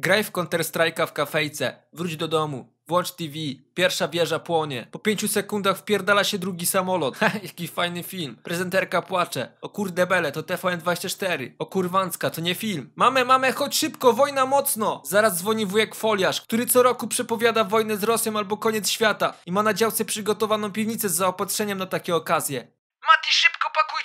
Graj w Counter-Strike'a w kafejce, wróć do domu, włącz TV, pierwsza wieża płonie. Po pięciu sekundach wpierdala się drugi samolot. Ha, jaki fajny film. Prezenterka płacze. O kurde bele, to TVN24. O kurwanska, to nie film. Mamy, mamy, chodź szybko, wojna mocno! Zaraz dzwoni wujek Foliarz, który co roku przepowiada wojnę z Rosją albo koniec świata i ma na działce przygotowaną piwnicę z zaopatrzeniem na takie okazje. Mati, szybko!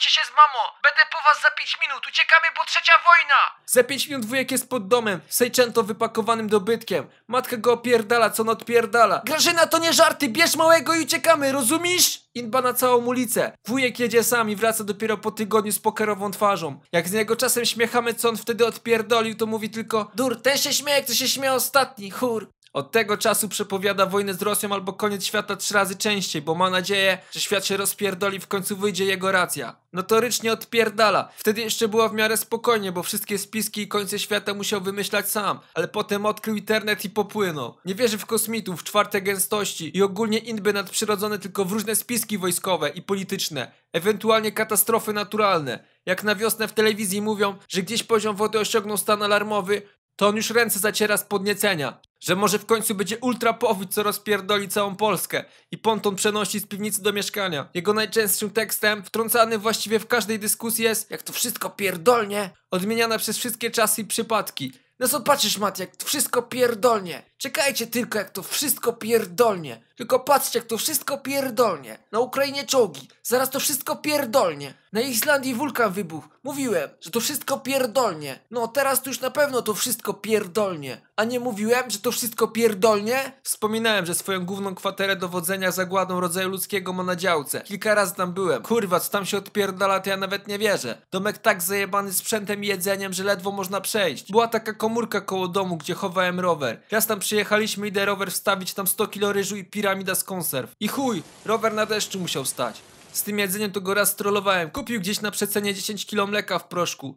Pożegnajcie się z mamo! Będę po was za 5 minut! Uciekamy, bo trzecia wojna! Za 5 minut wujek jest pod domem, sejczęto wypakowanym dobytkiem. Matka go opierdala, co on odpierdala. Grażyna, to nie żarty! Bierz małego i uciekamy, rozumisz? Inba na całą ulicę. Wujek jedzie sam i wraca dopiero po tygodniu z pokerową twarzą. Jak z niego czasem śmiechamy, co on wtedy odpierdolił, to mówi tylko Dur, ten się śmieje, kto się śmieje ostatni, chór. Od tego czasu przepowiada wojnę z Rosją albo koniec świata trzy razy częściej, bo ma nadzieję, że świat się rozpierdoli w końcu wyjdzie jego racja. Notorycznie odpierdala. Wtedy jeszcze była w miarę spokojnie, bo wszystkie spiski i końce świata musiał wymyślać sam, ale potem odkrył internet i popłynął. Nie wierzy w kosmitów, czwarte gęstości i ogólnie inby nadprzyrodzone tylko w różne spiski wojskowe i polityczne, ewentualnie katastrofy naturalne. Jak na wiosnę w telewizji mówią, że gdzieś poziom wody osiągnął stan alarmowy, to on już ręce zaciera z podniecenia, że może w końcu będzie ultra powódź, co rozpierdoli całą Polskę i ponton przenosi z piwnicy do mieszkania. Jego najczęstszym tekstem, wtrącany właściwie w każdej dyskusji jest jak to wszystko pierdolnie, odmieniana przez wszystkie czasy i przypadki. No co patrzysz Mat, jak to wszystko pierdolnie. Czekajcie tylko, jak to wszystko pierdolnie. Tylko patrzcie, jak to wszystko pierdolnie. Na Ukrainie czołgi, zaraz to wszystko pierdolnie. Na Islandii wulkan wybuchł. Mówiłem, że to wszystko pierdolnie. No teraz to już na pewno to wszystko pierdolnie. A nie mówiłem, że to wszystko pierdolnie? Wspominałem, że swoją główną kwaterę dowodzenia zagładą rodzaju ludzkiego ma na działce. Kilka razy tam byłem. Kurwa, co tam się odpierdala, to ja nawet nie wierzę. Domek tak zajebany sprzętem i jedzeniem, że ledwo można przejść. Była taka komórka koło domu, gdzie chowałem rower. Raz tam przyjechaliśmy, idę rower wstawić, tam 100 kilo ryżu i pir piramida z konserw. I chuj, rower na deszczu musiał stać. Z tym jedzeniem to go raz trollowałem. Kupił gdzieś na przecenie 10 kilo mleka w proszku.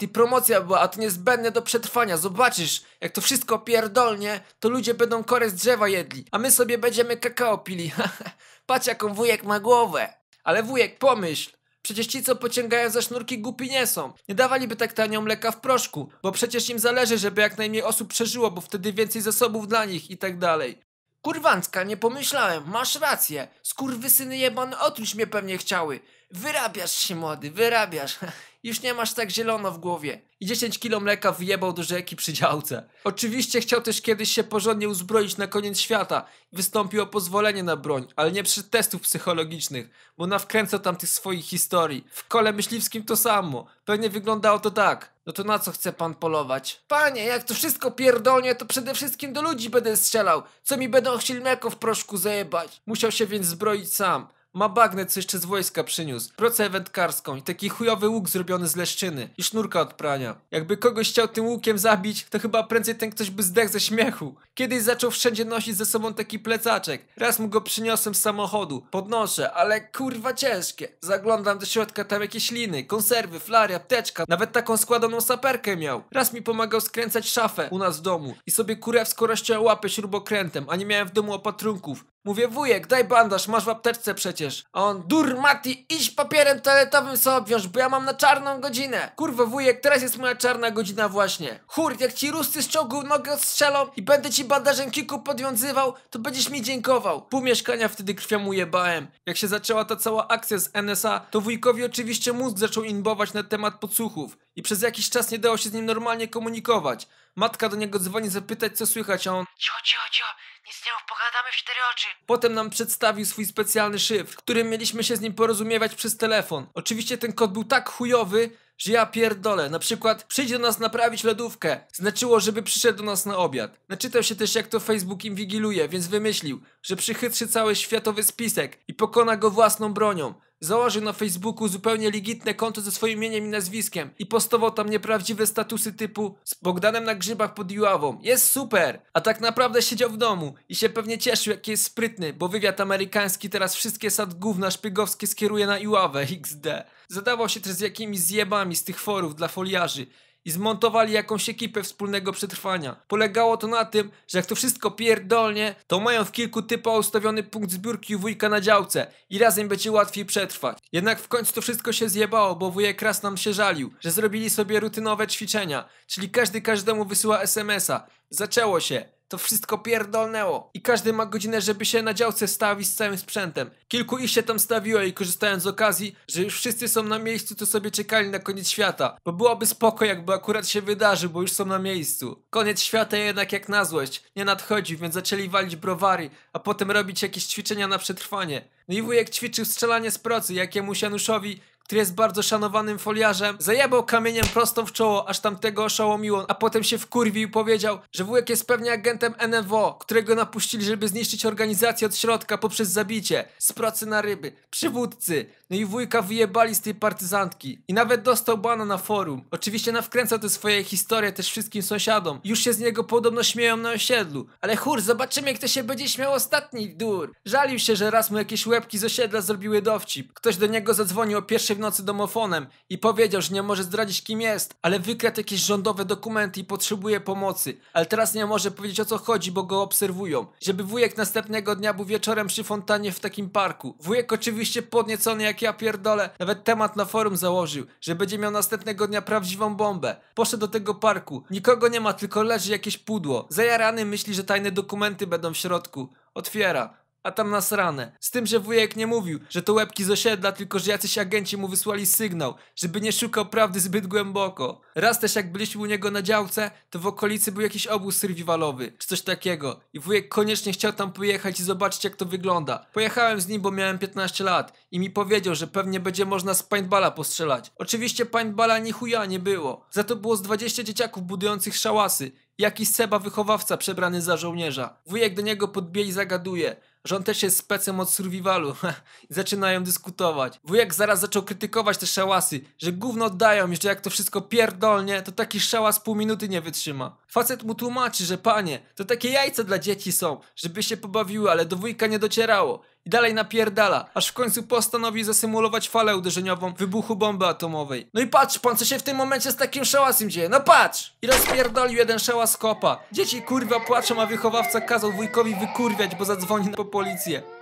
i promocja była, a to niezbędne do przetrwania. Zobaczysz, jak to wszystko pierdolnie, to ludzie będą korę z drzewa jedli, a my sobie będziemy kakao pili. Patrz jaką wujek ma głowę. Ale wujek, pomyśl. Przecież ci, co pociągają za sznurki, głupi nie są. Nie dawaliby tak tanio mleka w proszku, bo przecież im zależy, żeby jak najmniej osób przeżyło, bo wtedy więcej zasobów dla nich i tak dalej. Kurwancka, nie pomyślałem, masz rację. Skurwysyny jebane otruć mnie pewnie chciały. Wyrabiasz się, młody, wyrabiasz. Już nie masz tak zielono w głowie. I 10 kilo mleka wyjebał do rzeki przy działce. Oczywiście chciał też kiedyś się porządnie uzbroić na koniec świata. Wystąpił o pozwolenie na broń, ale nie przy testów psychologicznych, bo nawkręcał tam tych swoich historii. W kole myśliwskim to samo. Pewnie wyglądało to tak. No to na co chce pan polować? Panie, jak to wszystko pierdolnie, to przede wszystkim do ludzi będę strzelał. Co mi będą chcieli mleko w proszku zajebać? Musiał się więc zbroić sam. Ma bagnet, co jeszcze z wojska przyniósł. proce wędkarską i taki chujowy łuk zrobiony z leszczyny. I sznurka od prania. Jakby kogoś chciał tym łukiem zabić, to chyba prędzej ten ktoś by zdech ze śmiechu. Kiedyś zaczął wszędzie nosić ze sobą taki plecaczek. Raz mu go przyniosłem z samochodu. Podnoszę, ale kurwa ciężkie. Zaglądam do środka, tam jakieś liny, konserwy, flary, apteczka. Nawet taką składaną saperkę miał. Raz mi pomagał skręcać szafę u nas w domu. I sobie kurewsko rozciął łapę śrubokrętem, a nie miałem w domu opatrunków. Mówię, wujek, daj bandaż, masz w apteczce przecież. A on, durmati, idź papierem toaletowym sobie obwiąż, bo ja mam na czarną godzinę. Kurwa, wujek, teraz jest moja czarna godzina właśnie. Chór, jak ci rusty z ciągu nogę odstrzelą i będę ci bandażem kiku podwiązywał, to będziesz mi dziękował. Pół mieszkania wtedy krwią jebałem. Jak się zaczęła ta cała akcja z NSA, to wujkowi oczywiście mózg zaczął inbować na temat podsłuchów. I przez jakiś czas nie dało się z nim normalnie komunikować. Matka do niego dzwoni zapytać, co słychać, a on... Cio, cio, cio. Nic nie mów, pogadamy w cztery oczy. Potem nam przedstawił swój specjalny szyfr, którym mieliśmy się z nim porozumiewać przez telefon. Oczywiście ten kod był tak chujowy, że ja pierdolę. Na przykład przyjdzie do nas naprawić lodówkę. Znaczyło, żeby przyszedł do nas na obiad. Naczytał się też, jak to Facebook inwigiluje, więc wymyślił, że przychytrzy cały światowy spisek i pokona go własną bronią. Założył na Facebooku zupełnie legitne konto ze swoim imieniem i nazwiskiem i postował tam nieprawdziwe statusy typu z Bogdanem na grzybach pod Iławą. Jest super! A tak naprawdę siedział w domu i się pewnie cieszył, jaki jest sprytny, bo wywiad amerykański teraz wszystkie sad gówna szpiegowskie skieruje na Iławę XD. Zadawał się też z jakimiś zjebami z tych forów dla foliarzy i zmontowali jakąś ekipę wspólnego przetrwania. Polegało to na tym, że jak to wszystko pierdolnie, to mają w kilku typach ustawiony punkt zbiórki wujka na działce i razem będzie łatwiej przetrwać. Jednak w końcu to wszystko się zjebało, bo wujek raz nam się żalił, że zrobili sobie rutynowe ćwiczenia, czyli każdy każdemu wysyła smsa. Zaczęło się to wszystko pierdolnęło. I każdy ma godzinę, żeby się na działce stawić z całym sprzętem. Kilku ich się tam stawiło i korzystając z okazji, że już wszyscy są na miejscu, to sobie czekali na koniec świata. Bo byłoby spoko, jakby akurat się wydarzył, bo już są na miejscu. Koniec świata jednak jak na złość nie nadchodzi, więc zaczęli walić browary, a potem robić jakieś ćwiczenia na przetrwanie. No i wujek ćwiczył strzelanie z procy, jakiemuś Januszowi który jest bardzo szanowanym foliarzem, zajebał kamieniem prosto w czoło, aż tamtego oszołomiło, a potem się wkurwił i powiedział, że wujek jest pewnie agentem NWO, którego napuścili, żeby zniszczyć organizację od środka poprzez zabicie, z pracy na ryby, przywódcy, no i wujka wyjebali z tej partyzantki. I nawet dostał bana na forum. Oczywiście nawkręca te swoje historie też wszystkim sąsiadom. Już się z niego podobno śmieją na osiedlu. Ale chór, zobaczymy kto się będzie śmiał ostatni, dur. Żalił się, że raz mu jakieś łebki z osiedla zrobiły dowcip. Ktoś do niego zadzwonił o pierwszej nocy domofonem i powiedział, że nie może zdradzić kim jest, ale wykradł jakieś rządowe dokumenty i potrzebuje pomocy, ale teraz nie może powiedzieć o co chodzi, bo go obserwują. Żeby wujek następnego dnia był wieczorem przy fontanie w takim parku. Wujek oczywiście podniecony jak ja pierdolę, nawet temat na forum założył, że będzie miał następnego dnia prawdziwą bombę. Poszedł do tego parku, nikogo nie ma, tylko leży jakieś pudło. Zajarany myśli, że tajne dokumenty będą w środku. Otwiera a tam nasrane. Z tym, że wujek nie mówił, że to łebki z osiedla, tylko że jacyś agenci mu wysłali sygnał, żeby nie szukał prawdy zbyt głęboko. Raz też jak byliśmy u niego na działce, to w okolicy był jakiś obóz survivalowy, czy coś takiego. I wujek koniecznie chciał tam pojechać i zobaczyć jak to wygląda. Pojechałem z nim, bo miałem 15 lat i mi powiedział, że pewnie będzie można z paintballa postrzelać. Oczywiście paintballa ni chuja nie było. Za to było z 20 dzieciaków budujących szałasy Jakiś Seba wychowawca przebrany za żołnierza. Wujek do niego podbieli zagaduje, że on też jest specem od survivalu. Zaczynają dyskutować. Wujek zaraz zaczął krytykować te szałasy, że gówno oddają i że jak to wszystko pierdolnie, to taki szałas pół minuty nie wytrzyma. Facet mu tłumaczy, że panie, to takie jajca dla dzieci są, żeby się pobawiły, ale do wujka nie docierało i dalej napierdala, aż w końcu postanowi zasymulować falę uderzeniową wybuchu bomby atomowej. No i patrz pan, co się w tym momencie z takim szałasem dzieje, no patrz! I rozpierdolił jeden szałas kopa. Dzieci kurwa płaczą, a wychowawca kazał wujkowi wykurwiać, bo zadzwoni po policję.